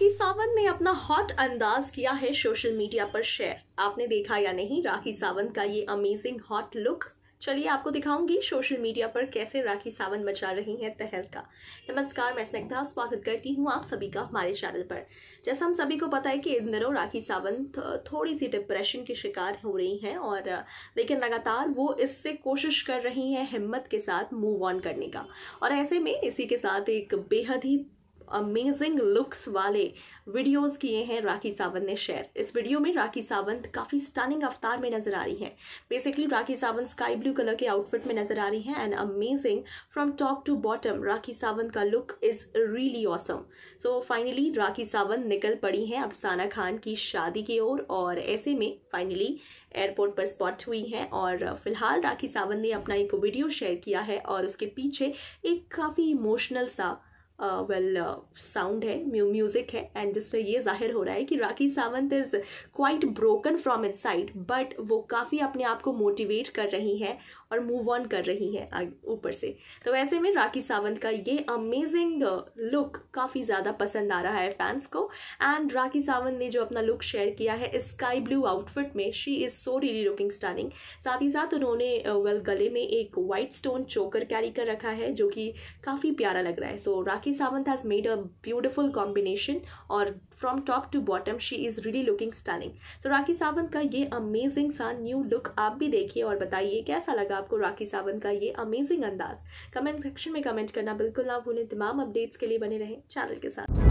राखी सावंत ने अपना हॉट अंदाज किया है सोशल मीडिया पर शेयर आपने देखा या नहीं राखी सावंत का ये अमेजिंग हॉट लुक चलिए आपको दिखाऊंगी सोशल मीडिया पर कैसे राखी सावंत मचा रही हैं तहलका नमस्कार मैं स्नेग्धा स्वागत करती हूँ आप सभी का हमारे चैनल पर जैसा हम सभी को पता है कि इन दिनों राखी सावंत थोड़ी सी डिप्रेशन की शिकार हो रही हैं और लेकिन लगातार वो इससे कोशिश कर रही हैं हिम्मत के साथ मूव ऑन करने का और ऐसे में इसी के साथ एक बेहद ही अमेजिंग लुक्स वाले वीडियोस किए हैं राखी सावंत ने शेयर इस वीडियो में राखी सावंत काफ़ी स्टनिंग अवतार में नजर आ रही हैं basically Rakhi Sawant sky blue colour के आउटफिट में नजर आ रही हैं and amazing from top to bottom Rakhi Sawant का look is really awesome so finally Rakhi Sawant निकल पड़ी हैं अफसाना खान की शादी की ओर और, और ऐसे में फाइनली एयरपोर्ट पर स्पॉट हुई हैं और फिलहाल राखी सावंत ने अपना एक वीडियो शेयर किया है और उसके पीछे एक काफ़ी इमोशनल सा वेल साउंड है म्यूजिक है एंड जिसमें ये जाहिर हो रहा है कि Rakhi Sawant is quite broken from it side but वो काफ़ी अपने आप को मोटिवेट कर रही हैं और मूव ऑन कर रही हैं ऊपर से तो वैसे में राखी सावंत का ये अमेजिंग लुक काफ़ी ज़्यादा पसंद आ रहा है फैंस को एंड राखी सावंत ने जो अपना लुक शेयर किया है स्काई ब्लू आउटफिट में she is so really looking stunning साथ ही साथ उन्होंने वेल गले में एक वाइट स्टोन चोकर कैरी कर रखा है जो कि काफ़ी प्यारा लग रहा है so so, Rakhi Kriti Sawant has made a beautiful combination और from top to bottom she is really looking stunning so Rakhi Sawant का ये अमेजिंग सा न्यू लुक आप भी देखिए और बताइए कैसा लगा आपको राखी सावंत का ये अमेजिंग अंदाज कमेंट सेक्शन में कमेंट करना बिल्कुल ना भूलें तमाम अपडेट्स के लिए बने रहें चैनल के साथ